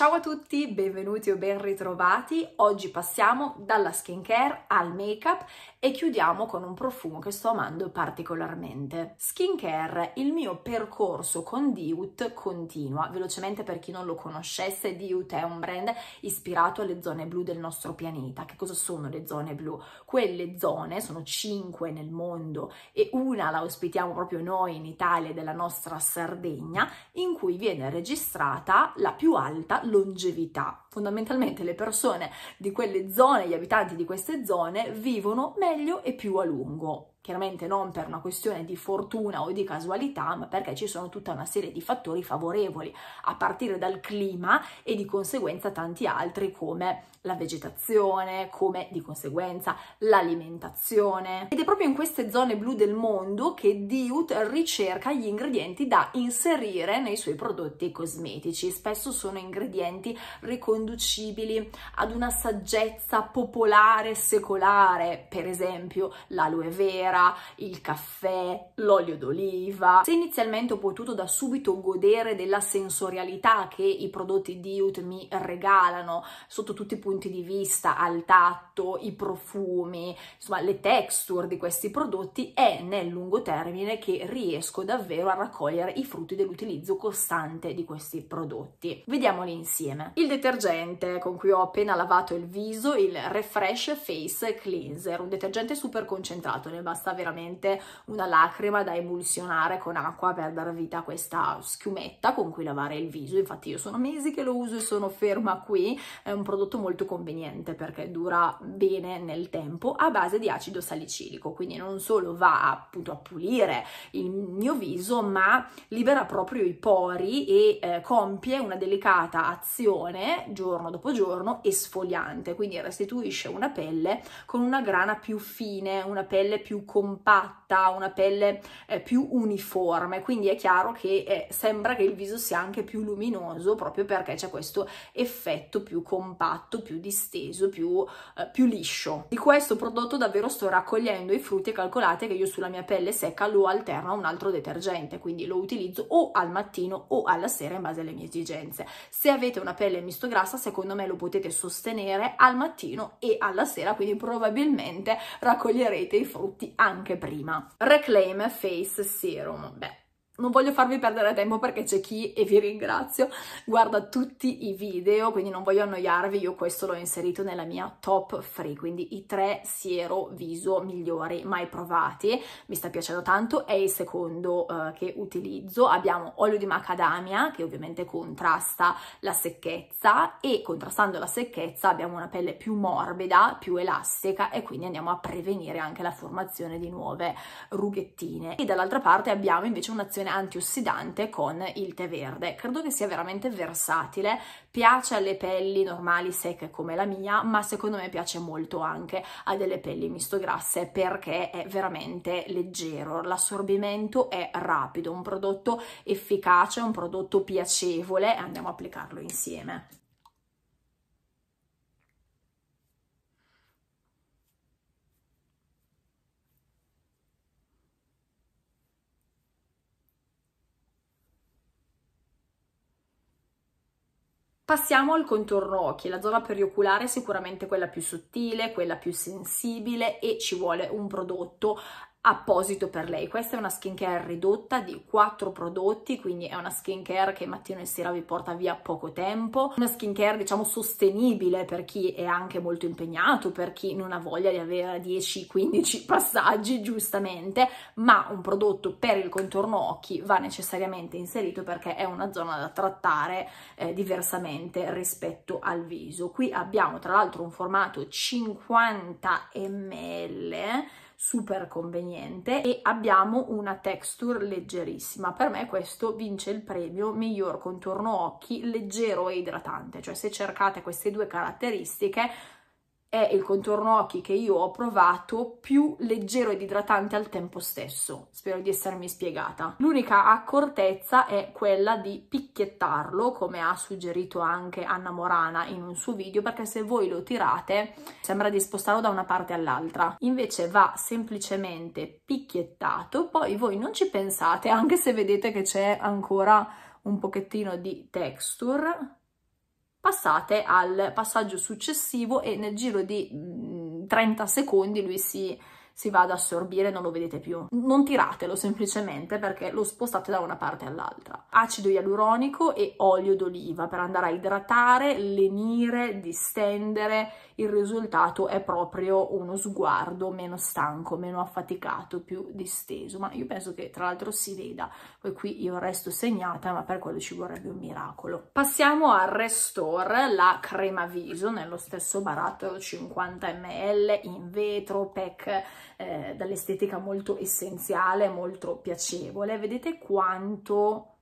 Ciao a tutti, benvenuti o ben ritrovati. Oggi passiamo dalla skincare al make-up e chiudiamo con un profumo che sto amando particolarmente. Skincare, il mio percorso con Diut continua. Velocemente per chi non lo conoscesse, Diut è un brand ispirato alle zone blu del nostro pianeta. Che cosa sono le zone blu? Quelle zone, sono 5 nel mondo e una la ospitiamo proprio noi in Italia della nostra Sardegna, in cui viene registrata la più alta longevità. Fondamentalmente le persone di quelle zone, gli abitanti di queste zone, vivono meglio e più a lungo chiaramente non per una questione di fortuna o di casualità, ma perché ci sono tutta una serie di fattori favorevoli, a partire dal clima e di conseguenza tanti altri come la vegetazione, come di conseguenza l'alimentazione. Ed è proprio in queste zone blu del mondo che Diut ricerca gli ingredienti da inserire nei suoi prodotti cosmetici. Spesso sono ingredienti riconducibili ad una saggezza popolare secolare, per esempio l'aloe vera, nera, il caffè, l'olio d'oliva. Se inizialmente ho potuto da subito godere della sensorialità che i prodotti di mi regalano sotto tutti i punti di vista, al tatto, i profumi, insomma le texture di questi prodotti, è nel lungo termine che riesco davvero a raccogliere i frutti dell'utilizzo costante di questi prodotti. Vediamoli insieme. Il detergente con cui ho appena lavato il viso, il Refresh Face Cleanser, un detergente super concentrato, ne basta basta veramente una lacrima da emulsionare con acqua per dar vita a questa schiumetta con cui lavare il viso. Infatti io sono mesi che lo uso e sono ferma qui. È un prodotto molto conveniente perché dura bene nel tempo a base di acido salicilico, quindi non solo va appunto a pulire il mio viso, ma libera proprio i pori e eh, compie una delicata azione giorno dopo giorno esfoliante, quindi restituisce una pelle con una grana più fine, una pelle più compatta, una pelle eh, più uniforme, quindi è chiaro che eh, sembra che il viso sia anche più luminoso proprio perché c'è questo effetto più compatto, più disteso, più, eh, più liscio. Di questo prodotto davvero sto raccogliendo i frutti e calcolate che io sulla mia pelle secca lo alterno a un altro detergente, quindi lo utilizzo o al mattino o alla sera in base alle mie esigenze. Se avete una pelle misto grassa, secondo me lo potete sostenere al mattino e alla sera, quindi probabilmente raccoglierete i frutti anche prima. Reclaim Face Serum. Beh, non voglio farvi perdere tempo perché c'è chi, e vi ringrazio, guarda tutti i video, quindi non voglio annoiarvi, io questo l'ho inserito nella mia top 3, quindi i tre siero viso migliori mai provati, mi sta piacendo tanto, è il secondo eh, che utilizzo, abbiamo olio di macadamia che ovviamente contrasta la secchezza e contrastando la secchezza abbiamo una pelle più morbida, più elastica e quindi andiamo a prevenire anche la formazione di nuove rughettine e dall'altra parte abbiamo invece un'azione soluzione antiossidante con il tè verde. Credo che sia veramente versatile, piace alle pelli normali secche come la mia, ma secondo me piace molto anche a delle pelli misto grasse perché è veramente leggero, l'assorbimento è rapido, un prodotto efficace, un prodotto piacevole e andiamo a applicarlo insieme. Passiamo al contorno occhi, la zona perioculare è sicuramente quella più sottile, quella più sensibile e ci vuole un prodotto apposito per lei. Questa è una skincare ridotta di 4 prodotti, quindi è una skincare che mattino e sera vi porta via poco tempo, una skincare diciamo sostenibile per chi è anche molto impegnato, per chi non ha voglia di avere 10-15 passaggi giustamente, ma un prodotto per il contorno occhi va necessariamente inserito perché è una zona da trattare eh, diversamente rispetto al viso. Qui abbiamo tra l'altro un formato 50 ml super conveniente e abbiamo una texture leggerissima. Per me questo vince il premio miglior contorno occhi leggero e idratante, cioè se cercate queste due caratteristiche è il contorno occhi che io ho provato più leggero ed idratante al tempo stesso. Spero di essermi spiegata. L'unica accortezza è quella di picchiettarlo, come ha suggerito anche Anna Morana in un suo video, perché se voi lo tirate sembra di spostarlo da una parte all'altra. Invece va semplicemente picchiettato, poi voi non ci pensate, anche se vedete che c'è ancora un pochettino di texture passate al passaggio successivo e nel giro di 30 mm, secondi lui si, si va ad assorbire, non lo vedete più. Non tiratelo semplicemente perché lo spostate da una parte all'altra. Acido ialuronico e olio d'oliva per andare a idratare, lenire, distendere il risultato è proprio uno sguardo meno stanco, meno affaticato, più disteso. Ma io penso che tra l'altro si veda, poi qui io resto segnata, ma per quello ci vorrebbe un miracolo. Passiamo al Restore, la crema viso, nello stesso barattolo 50 ml in vetro, pack eh, dall'estetica molto essenziale, molto piacevole. Vedete quanto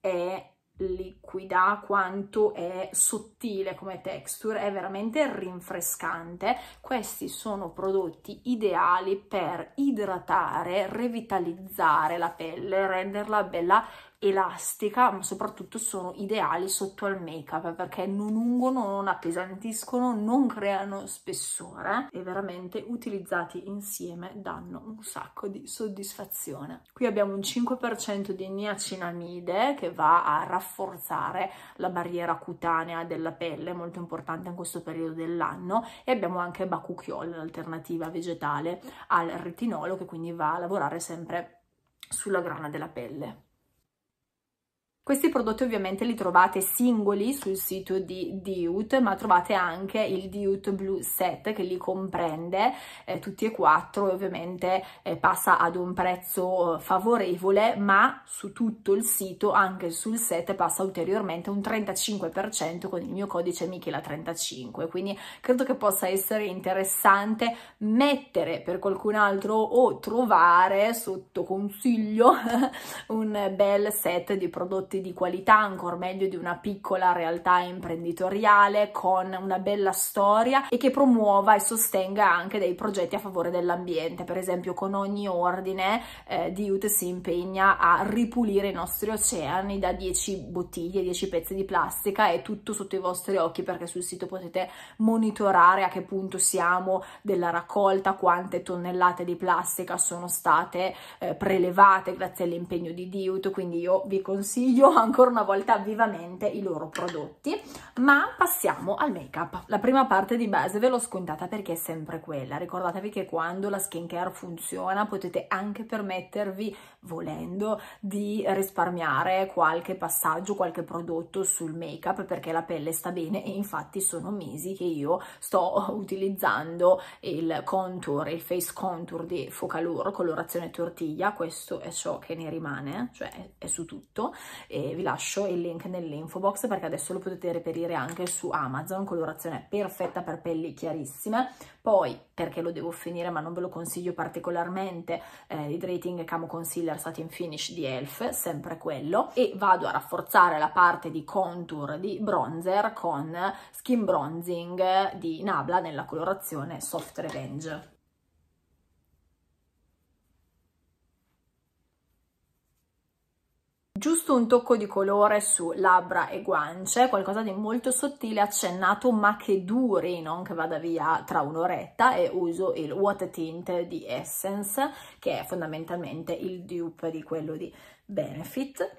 è liquida quanto è sottile come texture, è veramente rinfrescante. Questi sono prodotti ideali per idratare, revitalizzare la pelle, renderla bella elastica, ma soprattutto sono ideali sotto al make-up perché non ungono, non appesantiscono, non creano spessore e veramente utilizzati insieme danno un sacco di soddisfazione. Qui abbiamo un 5% di niacinamide che va a rafforzare la barriera cutanea della pelle, molto importante in questo periodo dell'anno, e abbiamo anche bakuchiol, l'alternativa vegetale al retinolo che quindi va a lavorare sempre sulla grana della pelle. Questi prodotti ovviamente li trovate singoli sul sito di Diut, ma trovate anche il Diut Blue Set che li comprende eh, tutti e quattro ovviamente eh, passa ad un prezzo eh, favorevole, ma su tutto il sito, anche sul set, passa ulteriormente un 35% con il mio codice Michela35, quindi credo che possa essere interessante mettere per qualcun altro o trovare sotto consiglio un bel set di prodotti prodotti di qualità, ancora meglio di una piccola realtà imprenditoriale con una bella storia e che promuova e sostenga anche dei progetti a favore dell'ambiente. Per esempio con ogni ordine eh, di Youth si impegna a ripulire i nostri oceani da 10 bottiglie, 10 pezzi di plastica e tutto sotto i vostri occhi perché sul sito potete monitorare a che punto siamo della raccolta, quante tonnellate di plastica sono state eh, prelevate grazie all'impegno di Diut, quindi io vi consiglio consiglio ancora una volta vivamente i loro prodotti, ma passiamo al make up. La prima parte di base ve l'ho scontata perché è sempre quella, ricordatevi che quando la skincare funziona potete anche permettervi volendo, di risparmiare qualche passaggio, qualche prodotto sul make-up perché la pelle sta bene e infatti sono mesi che io sto utilizzando il contour, il face contour di Focalur, colorazione tortiglia, questo è ciò che ne rimane, cioè è su tutto e vi lascio il link nell'info box perché adesso lo potete reperire anche su Amazon, colorazione perfetta per pelli chiarissime, poi perché lo devo finire ma non ve lo consiglio particolarmente, eh, Hydrating Camo Concealer Satin Finish di ELF, sempre quello, e vado a rafforzare la parte di contour di bronzer con Skin Bronzing di Nabla nella colorazione Soft Revenge. giusto un tocco di colore su labbra e guance, qualcosa di molto sottile, accennato ma che duri, non che vada via tra un'oretta e uso il Water Tint di Essence che è fondamentalmente il dupe di quello di Benefit.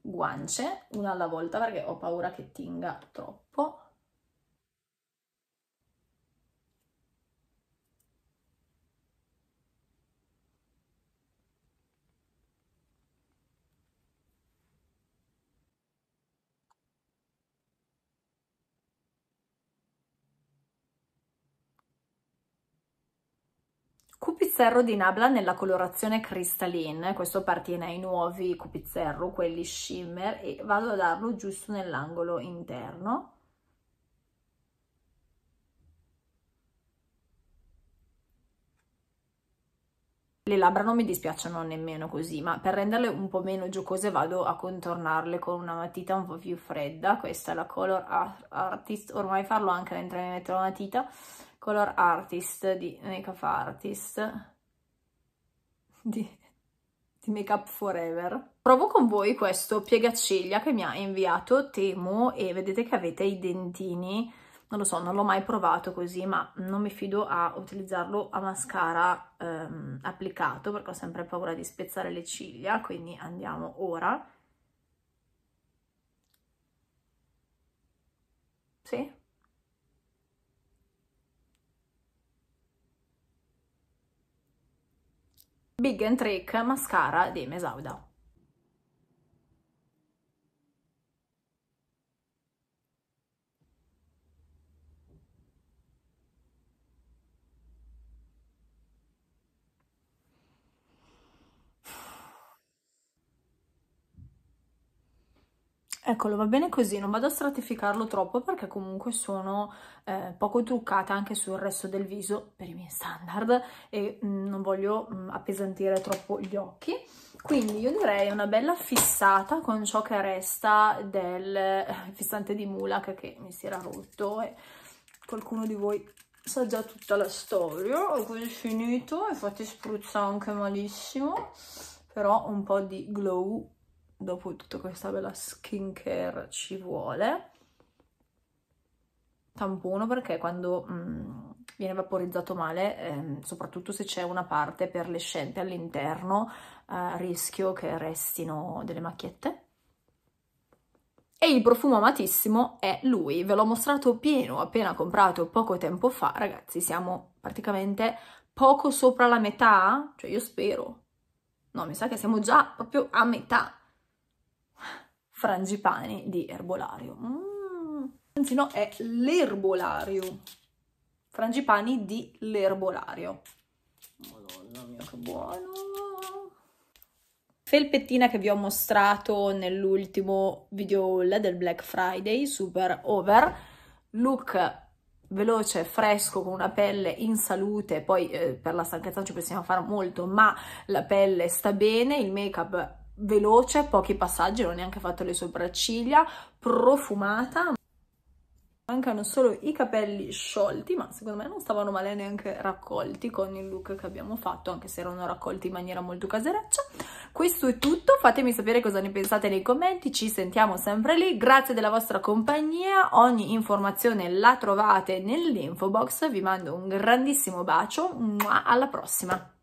Guance, una alla volta perché ho paura che tinga troppo. Cupizzerro di Nabla nella colorazione cristalline, questo appartiene ai nuovi cupizzerro, quelli shimmer, e vado a darlo giusto nell'angolo interno. Le labbra non mi dispiacciono nemmeno così, ma per renderle un po' meno giocose vado a contornarle con una matita un po' più fredda, questa è la Color Artist, ormai farlo anche mentre mi metto la matita, Color Artist di Makeup Artist di, di Makeup Forever. Provo con voi questo piegaciglia che mi ha inviato Temu e vedete che avete i dentini non lo so, non l'ho mai provato così, ma non mi fido a utilizzarlo a mascara ehm, applicato, perché ho sempre paura di spezzare le ciglia, quindi andiamo ora. Sì, Big and Trick Mascara di Mesauda. Eccolo, va bene così, non vado a stratificarlo troppo perché comunque sono eh, poco truccata anche sul resto del viso per i miei standard e mh, mm, non voglio mh, mm, appesantire troppo gli occhi. Quindi io direi una bella fissata con ciò che resta del eh, fissante di Mulak che mi si era rotto e qualcuno di voi sa già tutta la storia. Ho così finito, infatti spruzza anche malissimo, però un po' di glow dopo tutta questa bella skincare ci vuole. Tampono perché quando mm, viene vaporizzato male, ehm, soprattutto se c'è una parte perlescente all'interno, eh, rischio che restino delle macchiette. E il profumo amatissimo è lui, ve l'ho mostrato pieno appena comprato poco tempo fa, ragazzi siamo praticamente poco sopra la metà, cioè io spero, no mi sa che siamo già proprio a metà, frangipani di erbolario. Mm. Anzi no, è l'erbolario. Frangipani di l'erbolario. Madonna mia, che buono! Felpettina che vi ho mostrato nell'ultimo video haul del Black Friday, super over. Look veloce, fresco, con una pelle in salute, poi eh, per la stanchezza non ci possiamo fare molto, ma la pelle sta bene, il make-up veloce, pochi passaggi, non ho neanche fatto le sopracciglia, profumata. Mancano solo i capelli sciolti, ma secondo me non stavano male neanche raccolti con il look che abbiamo fatto, anche se erano raccolti in maniera molto casereccia. Questo è tutto, fatemi sapere cosa ne pensate nei commenti, ci sentiamo sempre lì. Grazie della vostra compagnia, ogni informazione la trovate nell'info box, vi mando un grandissimo bacio, alla prossima!